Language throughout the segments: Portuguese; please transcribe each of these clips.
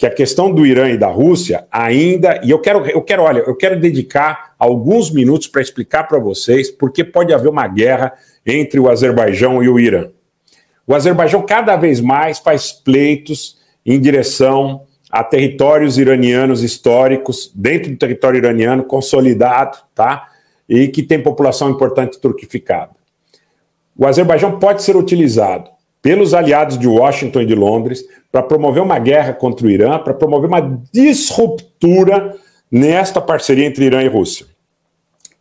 que a questão do Irã e da Rússia ainda, e eu quero, eu quero, olha, eu quero dedicar alguns minutos para explicar para vocês porque pode haver uma guerra entre o Azerbaijão e o Irã. O Azerbaijão cada vez mais faz pleitos em direção a territórios iranianos históricos, dentro do território iraniano consolidado, tá? E que tem população importante turquificada. O Azerbaijão pode ser utilizado pelos aliados de Washington e de Londres para promover uma guerra contra o Irã, para promover uma disruptura nesta parceria entre Irã e Rússia.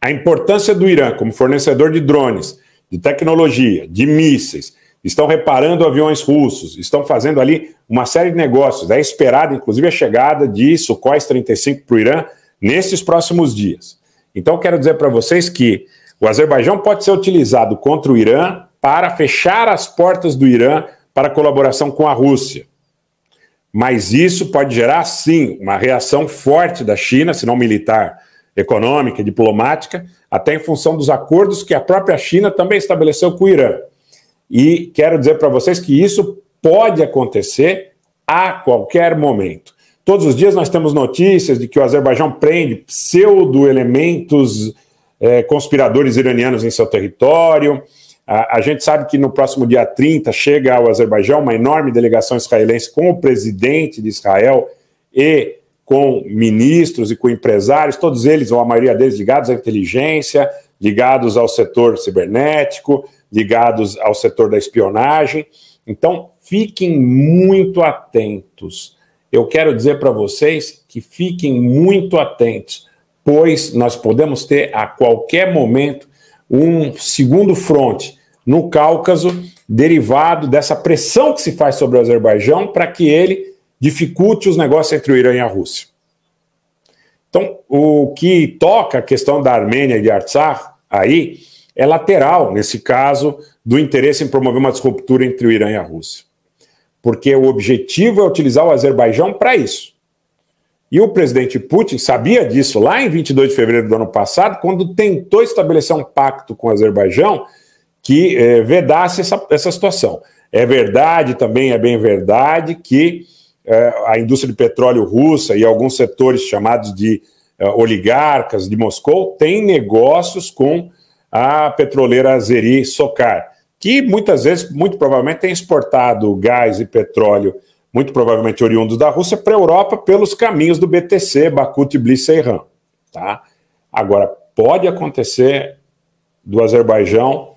A importância do Irã como fornecedor de drones, de tecnologia, de mísseis, estão reparando aviões russos, estão fazendo ali uma série de negócios. É esperada, inclusive, a chegada de Sukhoi 35 para o Irã nesses próximos dias. Então, quero dizer para vocês que o Azerbaijão pode ser utilizado contra o Irã para fechar as portas do Irã para colaboração com a Rússia. Mas isso pode gerar, sim, uma reação forte da China, se não militar, econômica, diplomática, até em função dos acordos que a própria China também estabeleceu com o Irã. E quero dizer para vocês que isso pode acontecer a qualquer momento. Todos os dias nós temos notícias de que o Azerbaijão prende pseudo-elementos eh, conspiradores iranianos em seu território, a, a gente sabe que no próximo dia 30 chega ao Azerbaijão uma enorme delegação israelense com o presidente de Israel e com ministros e com empresários, todos eles, ou a maioria deles, ligados à inteligência, ligados ao setor cibernético, ligados ao setor da espionagem. Então, fiquem muito atentos. Eu quero dizer para vocês que fiquem muito atentos, pois nós podemos ter a qualquer momento um segundo fronte no Cáucaso, derivado dessa pressão que se faz sobre o Azerbaijão para que ele dificulte os negócios entre o Irã e a Rússia. Então, o que toca a questão da Armênia e de Artsakh aí é lateral, nesse caso, do interesse em promover uma disruptura entre o Irã e a Rússia. Porque o objetivo é utilizar o Azerbaijão para isso. E o presidente Putin sabia disso lá em 22 de fevereiro do ano passado, quando tentou estabelecer um pacto com o Azerbaijão que é, vedasse essa, essa situação. É verdade também, é bem verdade, que é, a indústria de petróleo russa e alguns setores chamados de é, oligarcas de Moscou têm negócios com a petroleira Azeri Socar, que muitas vezes, muito provavelmente, tem exportado gás e petróleo, muito provavelmente oriundos da Rússia, para a Europa pelos caminhos do BTC, Baku, Tbilisi e Iran. Tá? Agora, pode acontecer do Azerbaijão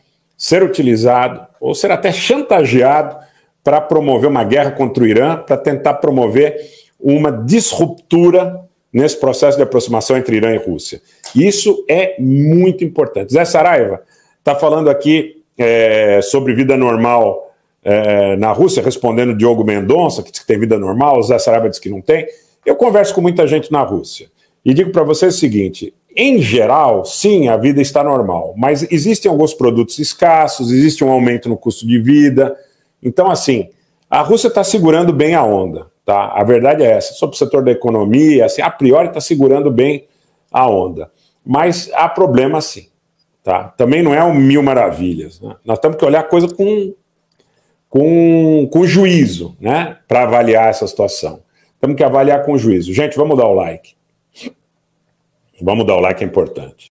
ser utilizado ou ser até chantageado para promover uma guerra contra o Irã, para tentar promover uma disruptura nesse processo de aproximação entre Irã e Rússia. Isso é muito importante. Zé Saraiva está falando aqui é, sobre vida normal é, na Rússia, respondendo Diogo Mendonça, que diz que tem vida normal, Zé Saraiva diz que não tem. Eu converso com muita gente na Rússia e digo para vocês o seguinte: em geral, sim, a vida está normal, mas existem alguns produtos escassos, existe um aumento no custo de vida. Então, assim, a Rússia está segurando bem a onda, tá? A verdade é essa. Sobre o setor da economia, assim, a priori está segurando bem a onda. Mas há problema sim, tá? Também não é um mil maravilhas. Né? Nós temos que olhar a coisa com, com, com juízo, né? Para avaliar essa situação. Temos que avaliar com juízo. Gente, vamos dar o like. Vamos dar o like, é importante.